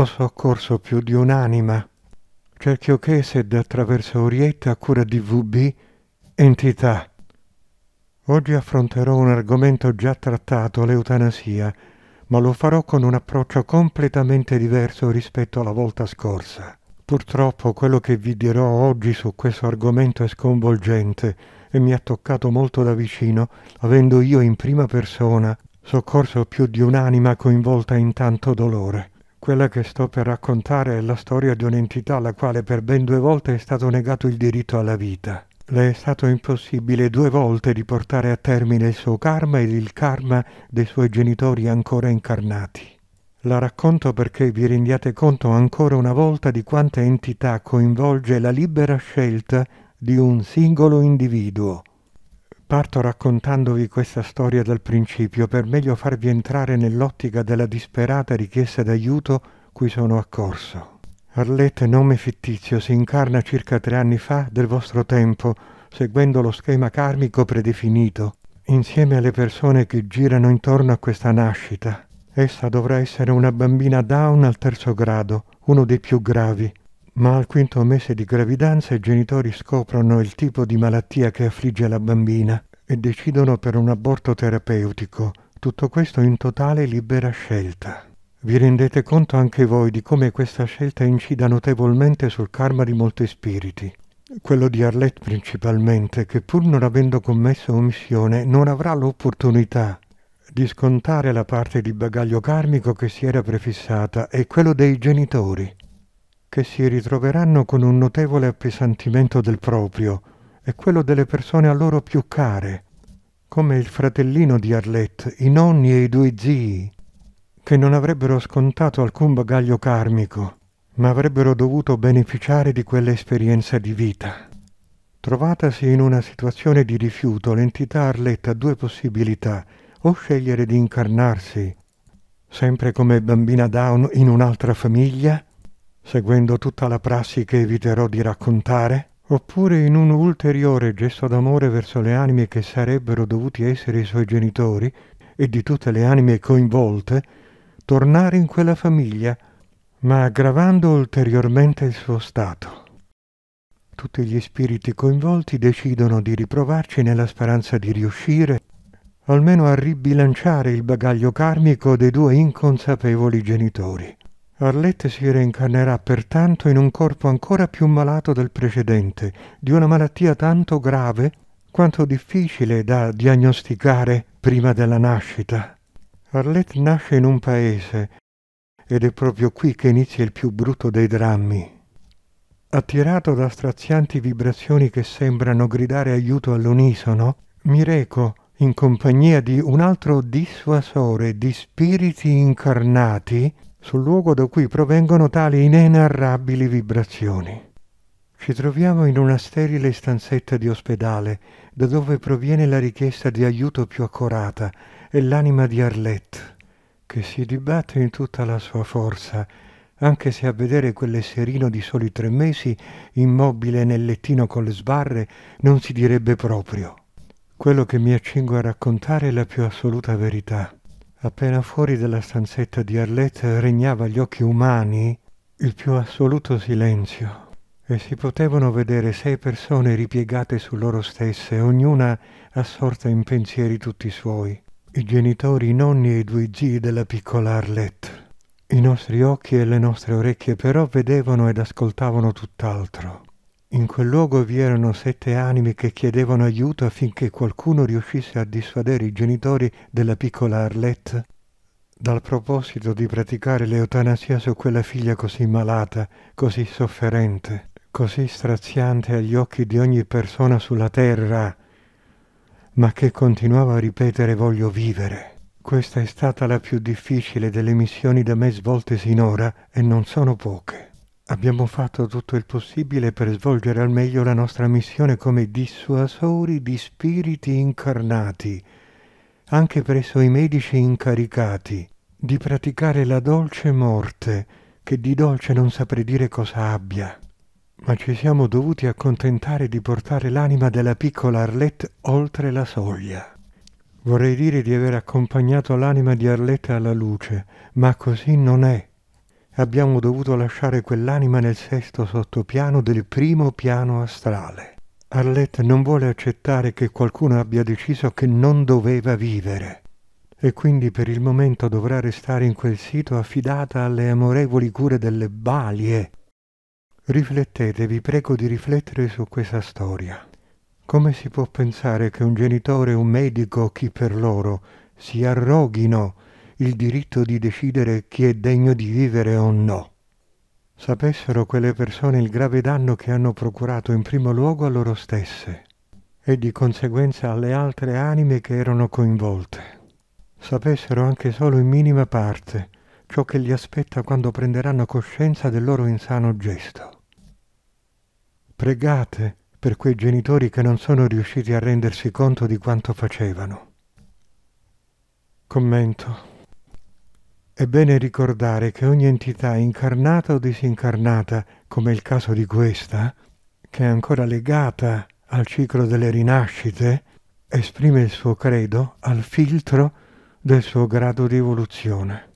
ho soccorso più di un'anima. Cerchio Cerchiochese attraverso Orietta a cura di VB, entità. Oggi affronterò un argomento già trattato, l'eutanasia, ma lo farò con un approccio completamente diverso rispetto alla volta scorsa. Purtroppo quello che vi dirò oggi su questo argomento è sconvolgente e mi ha toccato molto da vicino, avendo io in prima persona soccorso più di un'anima coinvolta in tanto dolore. Quella che sto per raccontare è la storia di un'entità alla quale per ben due volte è stato negato il diritto alla vita. Le è stato impossibile due volte di portare a termine il suo karma ed il karma dei suoi genitori ancora incarnati. La racconto perché vi rendiate conto ancora una volta di quanta entità coinvolge la libera scelta di un singolo individuo, Parto raccontandovi questa storia dal principio per meglio farvi entrare nell'ottica della disperata richiesta d'aiuto cui sono accorso. Arlette, nome fittizio, si incarna circa tre anni fa del vostro tempo, seguendo lo schema karmico predefinito, insieme alle persone che girano intorno a questa nascita. Essa dovrà essere una bambina down al terzo grado, uno dei più gravi, ma al quinto mese di gravidanza i genitori scoprono il tipo di malattia che affligge la bambina e decidono per un aborto terapeutico, tutto questo in totale libera scelta. Vi rendete conto anche voi di come questa scelta incida notevolmente sul karma di molti spiriti, quello di Arlette principalmente, che pur non avendo commesso omissione non avrà l'opportunità di scontare la parte di bagaglio karmico che si era prefissata e quello dei genitori che si ritroveranno con un notevole appesantimento del proprio e quello delle persone a loro più care, come il fratellino di Arlette, i nonni e i due zii, che non avrebbero scontato alcun bagaglio karmico, ma avrebbero dovuto beneficiare di quell'esperienza di vita. Trovatasi in una situazione di rifiuto, l'entità Arletta ha due possibilità, o scegliere di incarnarsi, sempre come bambina Down in un'altra famiglia, seguendo tutta la prassi che eviterò di raccontare, oppure in un ulteriore gesto d'amore verso le anime che sarebbero dovuti essere i suoi genitori e di tutte le anime coinvolte, tornare in quella famiglia, ma aggravando ulteriormente il suo stato. Tutti gli spiriti coinvolti decidono di riprovarci nella speranza di riuscire almeno a ribilanciare il bagaglio karmico dei due inconsapevoli genitori. Arlette si reincarnerà pertanto in un corpo ancora più malato del precedente, di una malattia tanto grave quanto difficile da diagnosticare prima della nascita. Arlette nasce in un paese ed è proprio qui che inizia il più brutto dei drammi. Attirato da strazianti vibrazioni che sembrano gridare aiuto all'unisono, mi reco in compagnia di un altro dissuasore di spiriti incarnati sul luogo da cui provengono tali inenarrabili vibrazioni. Ci troviamo in una sterile stanzetta di ospedale, da dove proviene la richiesta di aiuto più accurata, e l'anima di Arlette, che si dibatte in tutta la sua forza, anche se a vedere quell'esserino di soli tre mesi, immobile nel lettino con le sbarre, non si direbbe proprio. Quello che mi accingo a raccontare è la più assoluta verità. Appena fuori della stanzetta di Arlette regnava agli occhi umani il più assoluto silenzio e si potevano vedere sei persone ripiegate su loro stesse, ognuna assorta in pensieri tutti suoi. I genitori, i nonni e i due zii della piccola Arlette. I nostri occhi e le nostre orecchie però vedevano ed ascoltavano tutt'altro. In quel luogo vi erano sette anime che chiedevano aiuto affinché qualcuno riuscisse a dissuadere i genitori della piccola Arlette dal proposito di praticare l'eutanasia su quella figlia così malata, così sofferente, così straziante agli occhi di ogni persona sulla terra, ma che continuava a ripetere voglio vivere. Questa è stata la più difficile delle missioni da me svolte sinora e non sono poche. Abbiamo fatto tutto il possibile per svolgere al meglio la nostra missione come dissuasori di spiriti incarnati, anche presso i medici incaricati, di praticare la dolce morte, che di dolce non saprei dire cosa abbia. Ma ci siamo dovuti accontentare di portare l'anima della piccola Arlette oltre la soglia. Vorrei dire di aver accompagnato l'anima di Arlette alla luce, ma così non è abbiamo dovuto lasciare quell'anima nel sesto sottopiano del primo piano astrale. Arlette non vuole accettare che qualcuno abbia deciso che non doveva vivere e quindi per il momento dovrà restare in quel sito affidata alle amorevoli cure delle balie. Riflettete, vi prego di riflettere su questa storia. Come si può pensare che un genitore, un medico, o chi per loro, si arroghino il diritto di decidere chi è degno di vivere o no. Sapessero quelle persone il grave danno che hanno procurato in primo luogo a loro stesse e di conseguenza alle altre anime che erano coinvolte. Sapessero anche solo in minima parte ciò che li aspetta quando prenderanno coscienza del loro insano gesto. Pregate per quei genitori che non sono riusciti a rendersi conto di quanto facevano. Commento. È bene ricordare che ogni entità incarnata o disincarnata, come il caso di questa, che è ancora legata al ciclo delle rinascite, esprime il suo credo al filtro del suo grado di evoluzione.